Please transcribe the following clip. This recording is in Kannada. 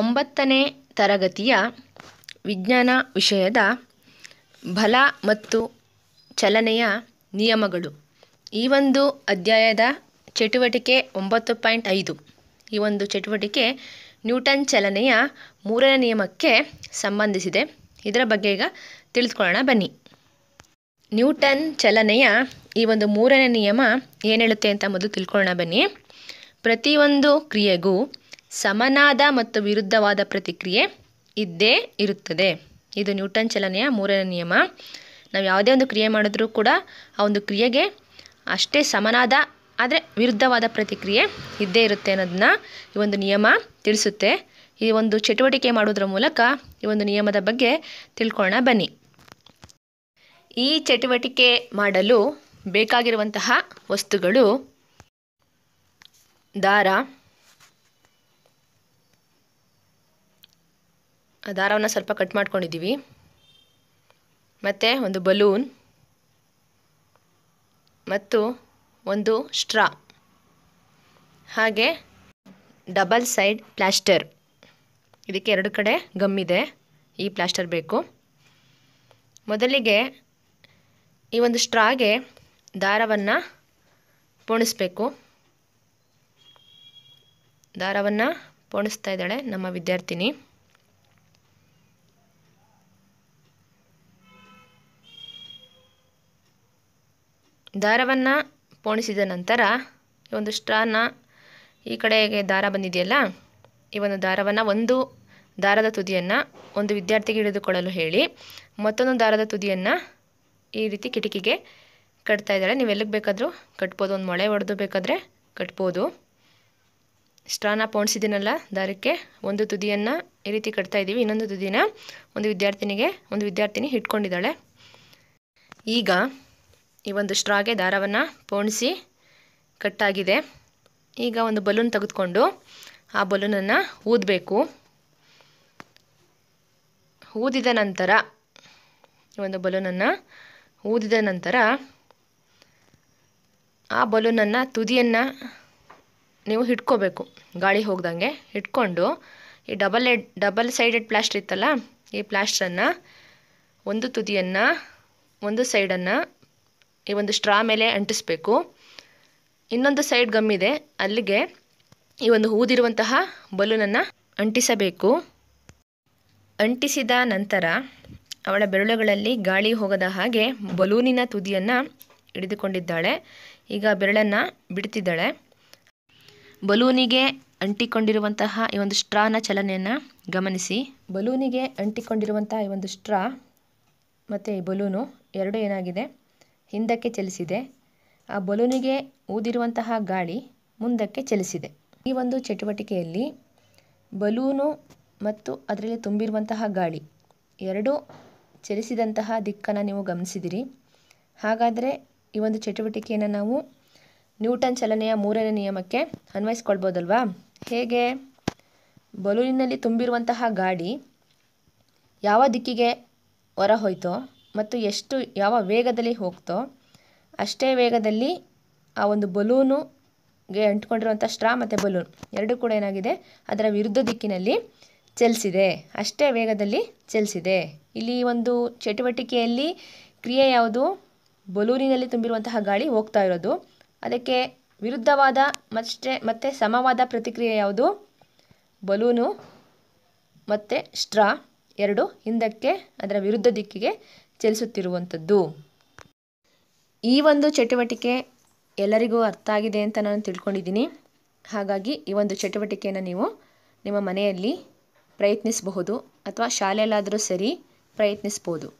ಒಂಬತ್ತನೇ ತರಗತಿಯ ವಿಜ್ಞಾನ ವಿಷಯದ ಬಲ ಮತ್ತು ಚಲನೆಯ ನಿಯಮಗಳು ಈ ಒಂದು ಅಧ್ಯಾಯದ ಚಟುವಟಿಕೆ ಒಂಬತ್ತು ಪಾಯಿಂಟ್ ಐದು ಈ ಒಂದು ಚಟುವಟಿಕೆ ನ್ಯೂಟನ್ ಚಲನೆಯ ಮೂರನೇ ನಿಯಮಕ್ಕೆ ಸಂಬಂಧಿಸಿದೆ ಇದರ ಬಗ್ಗೆ ಈಗ ತಿಳಿದುಕೊಳ್ಳೋಣ ಬನ್ನಿ ನ್ಯೂಟನ್ ಚಲನೆಯ ಈ ಒಂದು ಮೂರನೇ ನಿಯಮ ಏನು ಹೇಳುತ್ತೆ ಅಂತ ಮೊದಲು ತಿಳ್ಕೊಳ್ಳೋಣ ಬನ್ನಿ ಪ್ರತಿಯೊಂದು ಕ್ರಿಯೆಗೂ ಸಮನಾದ ಮತ್ತು ವಿರುದ್ಧವಾದ ಪ್ರತಿಕ್ರಿಯೆ ಇದ್ದೇ ಇರುತ್ತದೆ ಇದು ನ್ಯೂಟನ್ ಚಲನೆಯ ಮೂರನೇ ನಿಯಮ ನಾವು ಯಾವುದೇ ಒಂದು ಕ್ರಿಯೆ ಮಾಡಿದ್ರೂ ಕೂಡ ಆ ಒಂದು ಕ್ರಿಯೆಗೆ ಅಷ್ಟೇ ಸಮನಾದ ಆದರೆ ವಿರುದ್ಧವಾದ ಪ್ರತಿಕ್ರಿಯೆ ಇದ್ದೇ ಇರುತ್ತೆ ಅನ್ನೋದನ್ನ ಈ ಒಂದು ನಿಯಮ ತಿಳಿಸುತ್ತೆ ಈ ಒಂದು ಚಟುವಟಿಕೆ ಮಾಡೋದ್ರ ಮೂಲಕ ಈ ಒಂದು ನಿಯಮದ ಬಗ್ಗೆ ತಿಳ್ಕೊಳ್ಳೋಣ ಬನ್ನಿ ಈ ಚಟುವಟಿಕೆ ಮಾಡಲು ಬೇಕಾಗಿರುವಂತಹ ವಸ್ತುಗಳು ದಾರ ದಾರವನ್ನು ಸ್ವಲ್ಪ ಕಟ್ ಮಾಡ್ಕೊಂಡಿದ್ದೀವಿ ಮತ್ತು ಒಂದು ಬಲೂನ್ ಮತ್ತು ಒಂದು ಸ್ಟ್ರಾ ಹಾಗೆ ಡಬಲ್ ಸೈಡ್ ಪ್ಲ್ಯಾಸ್ಟರ್ ಇದಕ್ಕೆ ಎರಡು ಕಡೆ ಗಮ್ಮಿದೆ ಈ ಪ್ಲ್ಯಾಸ್ಟರ್ ಬೇಕು ಮೊದಲಿಗೆ ಈ ಒಂದು ಸ್ಟ್ರಾಗೆ ದಾರವನ್ನು ಪೋಣಿಸ್ಬೇಕು ದಾರವನ್ನು ಪೋಣಿಸ್ತಾ ಇದ್ದಾಳೆ ನಮ್ಮ ವಿದ್ಯಾರ್ಥಿನಿ ದಾರವನ್ನು ಪೋಣಿಸಿದ ನಂತರ ಈ ಒಂದು ಸ್ಟ್ರಾನ ಈ ಕಡೆಗೆ ದಾರ ಬಂದಿದೆಯಲ್ಲ ಈ ಒಂದು ದಾರವನ್ನು ಒಂದು ದಾರದ ತುದಿಯನ್ನು ಒಂದು ವಿದ್ಯಾರ್ಥಿಗೆ ಹಿಡಿದುಕೊಳ್ಳಲು ಹೇಳಿ ಮತ್ತೊಂದು ದಾರದ ತುದಿಯನ್ನು ಈ ರೀತಿ ಕಿಟಕಿಗೆ ಕಟ್ತಾ ಇದ್ದಾಳೆ ನೀವು ಎಲ್ಲಿಗೆ ಬೇಕಾದರೂ ಕಟ್ಬೋದು ಒಂದು ಮೊಳೆ ಹೊಡೆದು ಬೇಕಾದರೆ ಕಟ್ಬೋದು ಸ್ಟ್ರಾನ ಪೋಣಿಸಿದ್ದೀನಲ್ಲ ದಾರಕ್ಕೆ ಒಂದು ತುದಿಯನ್ನು ಈ ರೀತಿ ಕಟ್ತಾ ಇದ್ದೀವಿ ಇನ್ನೊಂದು ತುದಿನ ಒಂದು ವಿದ್ಯಾರ್ಥಿನಿಗೆ ಒಂದು ವಿದ್ಯಾರ್ಥಿನಿ ಇಟ್ಕೊಂಡಿದ್ದಾಳೆ ಈಗ ಈ ಒಂದು ಸ್ಟ್ರಾಗೆ ದಾರವನ್ನು ಪೋಣಿಸಿ ಕಟ್ಟಾಗಿದೆ ಈಗ ಒಂದು ಬಲೂನ್ ತೆಗೆದುಕೊಂಡು ಆ ಬಲೂನನ್ನು ಊದಬೇಕು ಊದಿದ ನಂತರ ಈ ಒಂದು ಬಲೂನನ್ನು ಊದಿದ ನಂತರ ಆ ಬಲೂನನ್ನು ತುದಿಯನ್ನು ನೀವು ಹಿಡ್ಕೋಬೇಕು ಗಾಳಿ ಹೋಗ್ದಂಗೆ ಹಿಡ್ಕೊಂಡು ಈ double ed double sided plaster ಇತ್ತಲ್ಲ ಈ ಪ್ಲಾಸ್ಟ್ರನ್ನು ಒಂದು ತುದಿಯನ್ನು ಒಂದು ಸೈಡನ್ನು ಈ ಒಂದು ಸ್ಟ್ರಾ ಮೇಲೆ ಅಂಟಿಸಬೇಕು ಇನ್ನೊಂದು ಸೈಡ್ ಗಮ್ ಇದೆ ಅಲ್ಲಿಗೆ ಈ ಒಂದು ಹೂದಿರುವಂತಹ ಬಲೂನನ್ನು ಅಂಟಿಸಬೇಕು ಅಂಟಿಸಿದ ನಂತರ ಅವಳ ಬೆರಳುಗಳಲ್ಲಿ ಗಾಳಿ ಹೋಗದ ಹಾಗೆ ಬಲೂನಿನ ತುದಿಯನ್ನು ಹಿಡಿದುಕೊಂಡಿದ್ದಾಳೆ ಈಗ ಬೆರಳನ್ನು ಬಿಡ್ತಿದ್ದಾಳೆ ಬಲೂನಿಗೆ ಅಂಟಿಕೊಂಡಿರುವಂತಹ ಈ ಒಂದು ಸ್ಟ್ರಾನ ಚಲನೆಯನ್ನು ಗಮನಿಸಿ ಬಲೂನಿಗೆ ಅಂಟಿಕೊಂಡಿರುವಂತಹ ಈ ಒಂದು ಸ್ಟ್ರಾ ಮತ್ತು ಈ ಬಲೂನು ಎರಡು ಏನಾಗಿದೆ ಹಿಂದಕ್ಕೆ ಚಲಿಸಿದೆ ಆ ಬಲೂನಿಗೆ ಊದಿರುವಂತಹ ಗಾಳಿ ಮುಂದಕ್ಕೆ ಚಲಿಸಿದೆ ಈ ಒಂದು ಚಟುವಟಿಕೆಯಲ್ಲಿ ಬಲೂನು ಮತ್ತು ಅದರಲ್ಲಿ ತುಂಬಿರುವಂತಹ ಗಾಳಿ ಎರಡೂ ಚಲಿಸಿದಂತಹ ದಿಕ್ಕನ್ನು ನೀವು ಗಮನಿಸಿದಿರಿ ಹಾಗಾದರೆ ಈ ಒಂದು ಚಟುವಟಿಕೆಯನ್ನು ನಾವು ನ್ಯೂಟನ್ ಚಲನೆಯ ಮೂರನೇ ನಿಯಮಕ್ಕೆ ಅನ್ವಯಿಸ್ಕೊಳ್ಬೋದಲ್ವಾ ಹೇಗೆ ಬಲೂನಿನಲ್ಲಿ ತುಂಬಿರುವಂತಹ ಗಾಡಿ ಯಾವ ದಿಕ್ಕಿಗೆ ಹೊರಹೋಯ್ತೋ ಮತ್ತು ಎಷ್ಟು ಯಾವ ವೇಗದಲ್ಲಿ ಹೋಗ್ತೋ ಅಷ್ಟೇ ವೇಗದಲ್ಲಿ ಆ ಒಂದು ಬಲೂನುಗೆ ಅಂಟ್ಕೊಂಡಿರುವಂಥ ಸ್ಟ್ರಾ ಮತ್ತು ಬಲೂನ್ ಎರಡೂ ಕೂಡ ಏನಾಗಿದೆ ಅದರ ವಿರುದ್ಧ ದಿಕ್ಕಿನಲ್ಲಿ ಚಲಿಸಿದೆ ಅಷ್ಟೇ ವೇಗದಲ್ಲಿ ಚಲಿಸಿದೆ ಇಲ್ಲಿ ಒಂದು ಚಟುವಟಿಕೆಯಲ್ಲಿ ಕ್ರಿಯೆ ಯಾವುದು ಬಲೂನಿನಲ್ಲಿ ತುಂಬಿರುವಂತಹ ಗಾಳಿ ಹೋಗ್ತಾ ಇರೋದು ಅದಕ್ಕೆ ವಿರುದ್ಧವಾದ ಮತ್ತೆ ಮತ್ತೆ ಸಮವಾದ ಪ್ರತಿಕ್ರಿಯೆ ಯಾವುದು ಬಲೂನು ಮತ್ತು ಸ್ಟ್ರಾ ಎರಡು ಹಿಂದಕ್ಕೆ ಅದರ ವಿರುದ್ಧ ದಿಕ್ಕಿಗೆ ಚಲಿಸುತ್ತಿರುವಂಥದ್ದು ಈ ಒಂದು ಚಟುವಟಿಕೆ ಎಲ್ಲರಿಗೂ ಅರ್ಥ ಆಗಿದೆ ಅಂತ ನಾನು ತಿಳ್ಕೊಂಡಿದ್ದೀನಿ ಹಾಗಾಗಿ ಈ ಒಂದು ಚಟುವಟಿಕೆಯನ್ನು ನೀವು ನಿಮ್ಮ ಮನೆಯಲ್ಲಿ ಪ್ರಯತ್ನಿಸಬಹುದು ಅಥವಾ ಶಾಲೆಯಲ್ಲಾದರೂ ಸರಿ ಪ್ರಯತ್ನಿಸ್ಬೋದು